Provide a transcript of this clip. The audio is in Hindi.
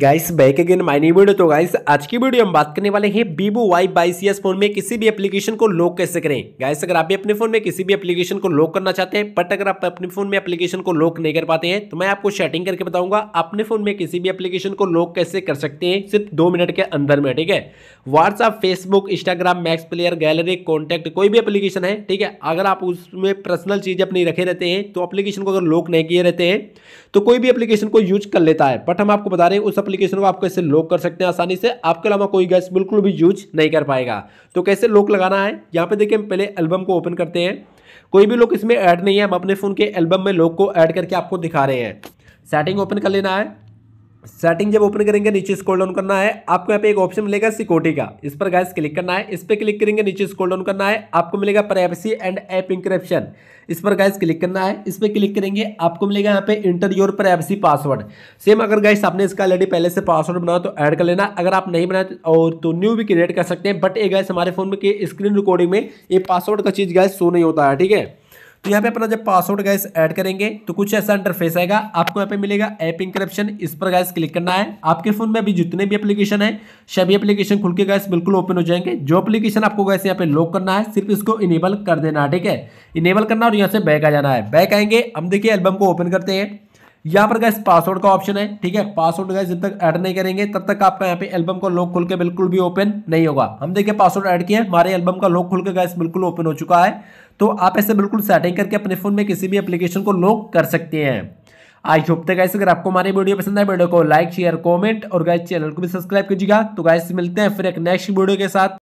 guys back again my new video तो गाइस आज की वीडियो हम बात करने वाले हैं बीबो वाई बाई सी फोन में किसी भी एप्लीकेशन को लॉक कैसे करें गाइस अगर आप भी अपने फोन में किसी भी एप्लीकेशन को लॉक करना चाहते हैं बट अगर आप अपने फोन में एप्लीकेशन को लॉक नहीं कर पाते हैं तो मैं आपको शेटिंग करके बताऊंगा अपने फोन में किसी भी एप्लीकेशन को लॉक कैसे कर सकते हैं सिर्फ दो मिनट के अंदर में ठीक है WhatsApp Facebook Instagram Max Player gallery contact कोई भी एप्लीकेशन है ठीक है अगर आप उसमें पर्सनल चीज़ अपनी रखे रहते हैं तो एप्लीकेशन को अगर लॉक नहीं किए रहते हैं तो कोई भी एप्लीकेशन को यूज कर लेता है बट हम आपको बता रहे हैं उस एप्लीकेशन को आप कैसे लॉक कर सकते हैं आसानी से आपके अलावा कोई गैस बिल्कुल भी यूज नहीं कर पाएगा तो कैसे लॉक लगाना है यहाँ पे देखिए हम पहले एल्बम को ओपन करते हैं कोई भी लॉक इसमें ऐड नहीं है हम अपने फ़ोन के एल्बम में लॉक को ऐड करके आपको दिखा रहे हैं सेटिंग ओपन कर लेना है सेटिंग जब ओपन करेंगे नीचे स्क्रॉल डाउन करना है आपको यहाँ पे एक ऑप्शन मिलेगा सिक्योरिटी का इस पर गैस क्लिक करना है इस पर क्लिक करेंगे नीचे स्क्रॉल डाउन करना है आपको मिलेगा प्राइवेसी एंड ऐप इंक्रिप्शन इस पर गैस क्लिक करना है इस पर क्लिक करेंगे आपको मिलेगा यहाँ पे enter your privacy password same अगर गैस आपने इसका ऑलरेडी पहले से पासवर्ड बनाया तो ऐड कर लेना अगर आप नहीं बनाए और तो न्यू भी क्रिएट कर सकते हैं बट ये गैस हमारे फोन में स्क्रीन रिकॉर्डिंग में ये पासवर्ड का चीज़ गैस शो नहीं होता है ठीक है तो यहाँ पे अपना जब पासवर्ड गैस ऐड करेंगे तो कुछ ऐसा इंटरफेस आएगा आपको यहाँ पे मिलेगा ऐप इंक्रप्शन इस पर गैस क्लिक करना है आपके फोन में अभी जितने भी एप्लीकेशन है सभी एप्लीकेशन खुल के गैस बिल्कुल ओपन हो जाएंगे जो एप्लीकेशन आपको गैस यहाँ पे लॉक करना है सिर्फ इसको इनेबल कर देना है ठीक है इनेबल करना और यहाँ से बैक आ जाना है बैक आएंगे हम देखिए एल्बम को ओपन करते हैं यहाँ पर गैस पासवर्ड का ऑप्शन है ठीक है पासवर्ड गैस जब तक ऐड नहीं करेंगे तब तक आपका यहाँ पे एल्बम का लॉक खुल के बिल्कुल भी ओपन नहीं होगा हम देखिए पासवर्ड ऐड किया हमारे एल्बम का लॉक खुल के गैस बिल्कुल ओपन हो चुका है तो आप ऐसे बिल्कुल सेटिंग करके अपने फोन में किसी भी एप्लीकेशन को लॉक कर सकते हैं आई होप तक गैस अगर आपको हमारी वीडियो पसंद आए वीडियो को लाइक शेयर कॉमेंट और गैस चैनल को भी सब्सक्राइब कीजिएगा तो गैस मिलते हैं फिर एक नेक्स्ट वीडियो के साथ